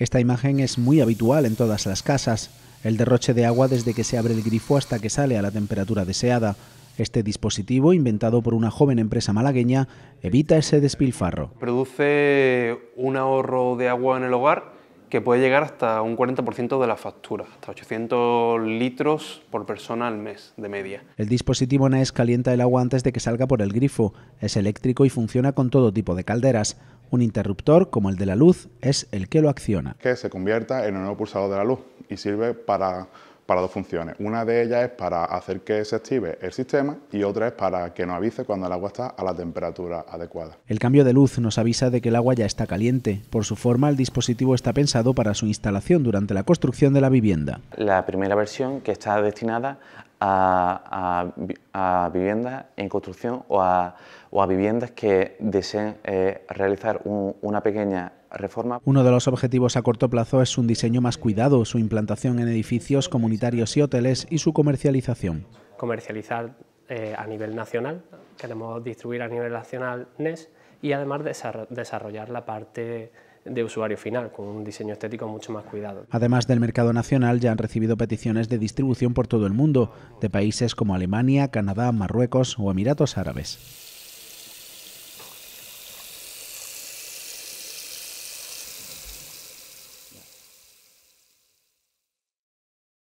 Esta imagen es muy habitual en todas las casas, el derroche de agua desde que se abre el grifo hasta que sale a la temperatura deseada. Este dispositivo, inventado por una joven empresa malagueña, evita ese despilfarro. Produce un ahorro de agua en el hogar que puede llegar hasta un 40% de la factura, hasta 800 litros por persona al mes de media. El dispositivo NES calienta el agua antes de que salga por el grifo, es eléctrico y funciona con todo tipo de calderas. Un interruptor, como el de la luz, es el que lo acciona. Que se convierta en un nuevo pulsador de la luz y sirve para para dos funciones. Una de ellas es para hacer que se active el sistema y otra es para que nos avise cuando el agua está a la temperatura adecuada. El cambio de luz nos avisa de que el agua ya está caliente. Por su forma, el dispositivo está pensado para su instalación durante la construcción de la vivienda. La primera versión que está destinada a, a, viviendas en construcción o a, o a viviendas que deseen eh, realizar una pequeña reforma. Uno de los objetivos a corto plazo es un diseño más cuidado, su implantación en edificios comunitarios y hoteles y su comercialización. Comercializar eh, a nivel nacional, queremos distribuir a nivel nacional NES y además desarrollar la parte de usuario final, con un diseño estético mucho más cuidado. Además del mercado nacional, ya han recibido peticiones de distribución por todo el mundo, de países como Alemania, Canadá, Marruecos o Emiratos Árabes.